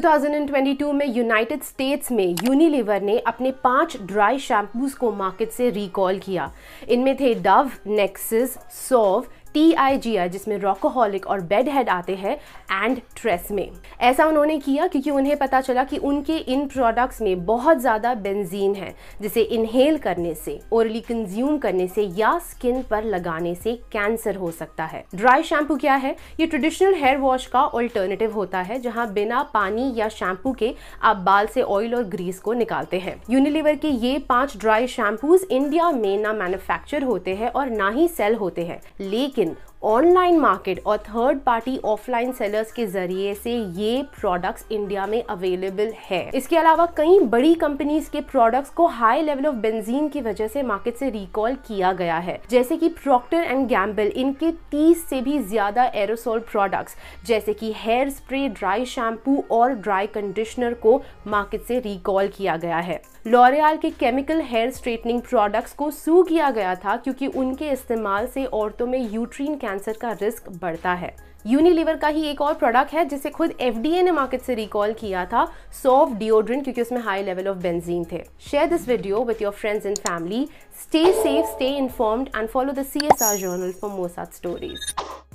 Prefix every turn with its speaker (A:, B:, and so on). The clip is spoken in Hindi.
A: 2022 में यूनाइटेड स्टेट्स में यूनिलीवर ने अपने पांच ड्राई शैम्पूज को मार्केट से रिकॉल किया इनमें थे Dove Nexxus Suave T I G I जिसमें रॉकोहॉलिक और बेड हेड आते हैं एंड ट्रेस में ऐसा उन्होंने किया क्योंकि उन्हें पता चला कि उनके इन प्रोडक्ट्स में बहुत ज़्यादा बेंजीन है जिसे इनहेल करने से ओरली कंज्यूम करने से या स्किन पर लगाने से कैंसर हो सकता है ड्राई शैम्पू क्या है ये ट्रेडिशनल हेयर वॉश का ऑल्टरनेटिव होता है जहाँ बिना पानी या शैम्पू के आप बाल से ऑयल और ग्रीस को निकालते हैं यूनिलीवर के ये पांच ड्राई शैम्पूज इंडिया में ना मैन्युफैक्चर होते हैं और ना ही सेल होते हैं लेकिन hiện ऑनलाइन मार्केट और थर्ड पार्टी ऑफलाइन सेलर्स के ज़रिए से ये प्रोडक्ट्स इंडिया में अवेलेबल है इसके अलावा कई बड़ी कंपनीज के प्रोडक्ट्स को हाई लेवल ऑफ बेंजीन की वजह से मार्केट से रिकॉल किया गया है जैसे कि प्रोक्टर एंड गैम्बल इनके 30 से भी ज़्यादा एरोसोल प्रोडक्ट्स जैसे कि हेयर स्प्रे ड्राई शैम्पू और ड्राई कंडीशनर को मार्केट से रिकॉल किया गया है लॉरियाल के केमिकल हेयर स्ट्रेटनिंग प्रोडक्ट्स को सू किया गया था क्योंकि उनके इस्तेमाल से औरतों में यूट्रीन कैंसर का रिस्क बढ़ता है यूनिलीवर का ही एक और प्रोडक्ट है जिसे खुद एफ ने मार्केट से रिकॉल किया था सॉफ्ट डिओड्रेंट क्योंकि उसमें हाई लेवल ऑफ बेंजीन थे share this video with your friends and family stay safe stay informed and follow the C S R journal for मोसाद स्टोरीज